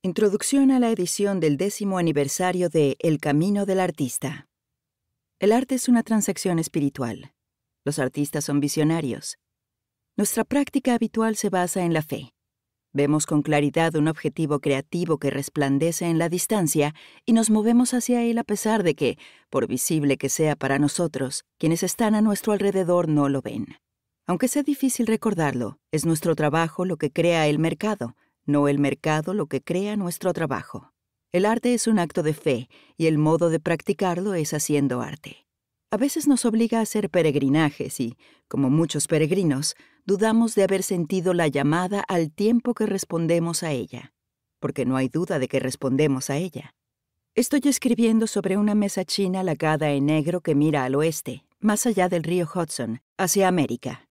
Introducción a la edición del décimo aniversario de El Camino del Artista. El arte es una transacción espiritual. Los artistas son visionarios. Nuestra práctica habitual se basa en la fe. Vemos con claridad un objetivo creativo que resplandece en la distancia y nos movemos hacia él a pesar de que, por visible que sea para nosotros, quienes están a nuestro alrededor no lo ven. Aunque sea difícil recordarlo, es nuestro trabajo lo que crea el mercado, no el mercado lo que crea nuestro trabajo. El arte es un acto de fe y el modo de practicarlo es haciendo arte. A veces nos obliga a hacer peregrinajes y, como muchos peregrinos, dudamos de haber sentido la llamada al tiempo que respondemos a ella, porque no hay duda de que respondemos a ella. Estoy escribiendo sobre una mesa china lacada en negro que mira al oeste, más allá del río Hudson, hacia América.